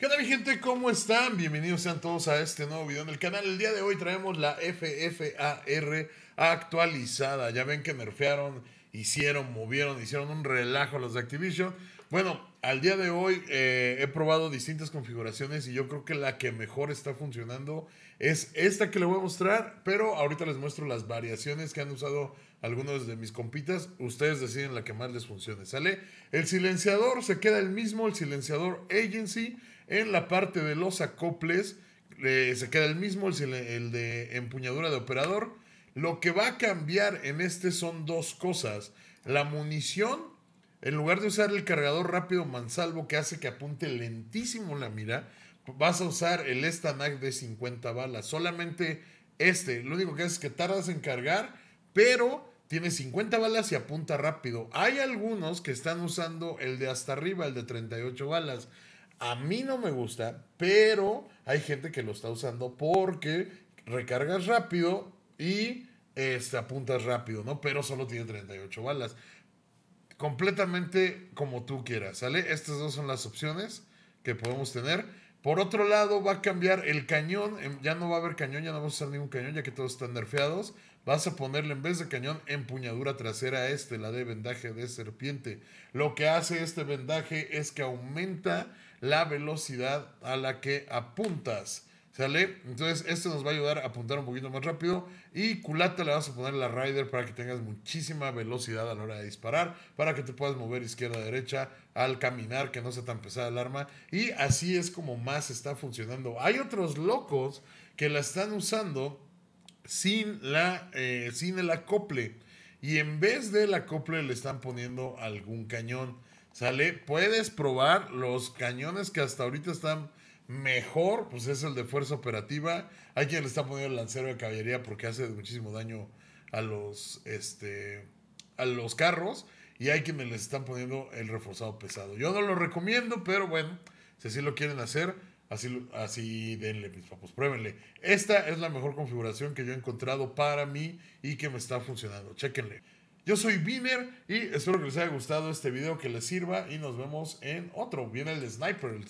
¿Qué onda mi gente? ¿Cómo están? Bienvenidos sean todos a este nuevo video en el canal. El día de hoy traemos la FFAR actualizada. Ya ven que nerfearon, hicieron, movieron, hicieron un relajo los de Activision. Bueno, al día de hoy eh, he probado distintas configuraciones y yo creo que la que mejor está funcionando es esta que le voy a mostrar, pero ahorita les muestro las variaciones que han usado algunos de mis compitas, ustedes deciden la que más les funcione, ¿sale? El silenciador se queda el mismo, el silenciador agency, en la parte de los acoples eh, se queda el mismo, el, de empuñadura de operador. Lo que va a cambiar en este son dos cosas. La munición, en lugar de usar el cargador rápido mansalvo que hace que apunte lentísimo la mira, vas a usar el Stanak de 50 balas. Solamente este. Lo único que hace es que tardas en cargar, pero tiene 50 balas y apunta rápido. Hay algunos que están usando el de hasta arriba, el de 38 balas. A mí no me gusta, pero hay gente que lo está usando porque recargas rápido y este, apuntas rápido, ¿no? Pero solo tiene 38 balas. Completamente como tú quieras, ¿sale? Estas dos son las opciones que podemos tener. Por otro lado, va a cambiar el cañón. Em, ya no va a haber cañón, ya no va a usar ningún cañón, ya que todos están nerfeados. Vas a ponerle en vez de cañón empuñadura trasera a este, la de vendaje de serpiente. Lo que hace este vendaje es que aumenta la velocidad a la que apuntas. Entonces, esto nos va a ayudar a apuntar un poquito más rápido. Y culata le vas a poner la rider para que tengas muchísima velocidad a la hora de disparar, para que te puedas mover izquierda a derecha al caminar, que no sea tan pesada el arma. Y así es como más está funcionando. Hay otros locos que la están usando sin, la, eh, sin el acople. Y en vez del acople le están poniendo algún cañón. ¿Sale? Puedes probar los cañones que hasta ahorita están mejor, pues es el de fuerza operativa. Hay quien le está poniendo el lancero de caballería porque hace muchísimo daño a los, este, a los carros. Y hay quienes les están poniendo el reforzado pesado. Yo no lo recomiendo, pero bueno, si así lo quieren hacer, así, así denle, mis papos, pruébenle. Esta es la mejor configuración que yo he encontrado para mí y que me está funcionando. Chequenle. Yo soy Viner y espero que les haya gustado este video, que les sirva y nos vemos en otro. Viene el Sniper.